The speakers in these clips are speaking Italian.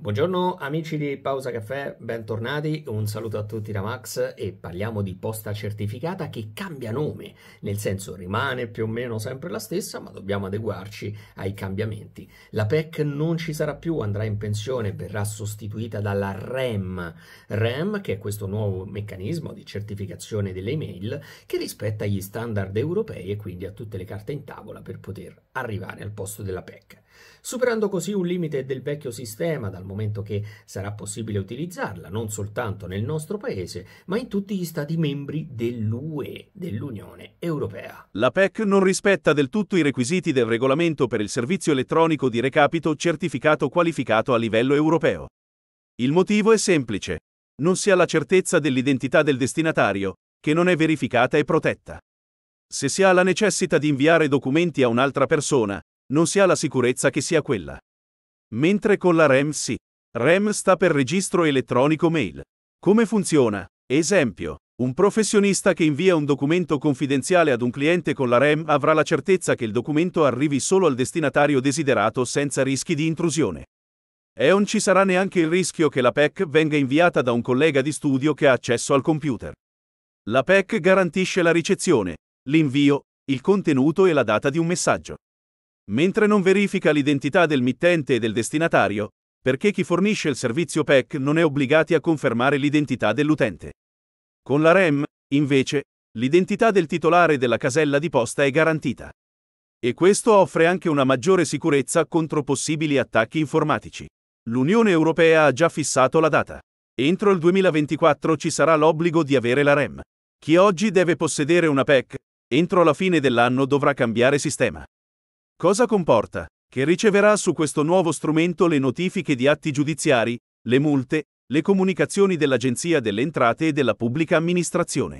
Buongiorno amici di Pausa Caffè, bentornati, un saluto a tutti da Max e parliamo di posta certificata che cambia nome, nel senso rimane più o meno sempre la stessa ma dobbiamo adeguarci ai cambiamenti. La PEC non ci sarà più, andrà in pensione, verrà sostituita dalla REM, REM che è questo nuovo meccanismo di certificazione delle email che rispetta gli standard europei e quindi ha tutte le carte in tavola per poter arrivare al posto della PEC superando così un limite del vecchio sistema dal momento che sarà possibile utilizzarla non soltanto nel nostro paese, ma in tutti gli stati membri dell'UE, dell'Unione Europea. La PEC non rispetta del tutto i requisiti del regolamento per il servizio elettronico di recapito certificato qualificato a livello europeo. Il motivo è semplice. Non si ha la certezza dell'identità del destinatario, che non è verificata e protetta. Se si ha la necessità di inviare documenti a un'altra persona, non si ha la sicurezza che sia quella. Mentre con la REM sì. REM sta per registro elettronico mail. Come funziona? Esempio. Un professionista che invia un documento confidenziale ad un cliente con la REM avrà la certezza che il documento arrivi solo al destinatario desiderato senza rischi di intrusione. E non ci sarà neanche il rischio che la PEC venga inviata da un collega di studio che ha accesso al computer. La PEC garantisce la ricezione, l'invio, il contenuto e la data di un messaggio mentre non verifica l'identità del mittente e del destinatario, perché chi fornisce il servizio PEC non è obbligato a confermare l'identità dell'utente. Con la REM, invece, l'identità del titolare della casella di posta è garantita. E questo offre anche una maggiore sicurezza contro possibili attacchi informatici. L'Unione Europea ha già fissato la data. Entro il 2024 ci sarà l'obbligo di avere la REM. Chi oggi deve possedere una PEC, entro la fine dell'anno dovrà cambiare sistema. Cosa comporta? Che riceverà su questo nuovo strumento le notifiche di atti giudiziari, le multe, le comunicazioni dell'Agenzia delle Entrate e della Pubblica Amministrazione.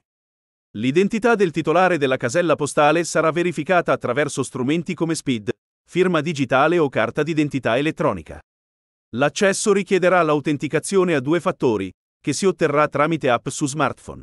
L'identità del titolare della casella postale sarà verificata attraverso strumenti come SPID, firma digitale o carta d'identità elettronica. L'accesso richiederà l'autenticazione a due fattori, che si otterrà tramite app su smartphone.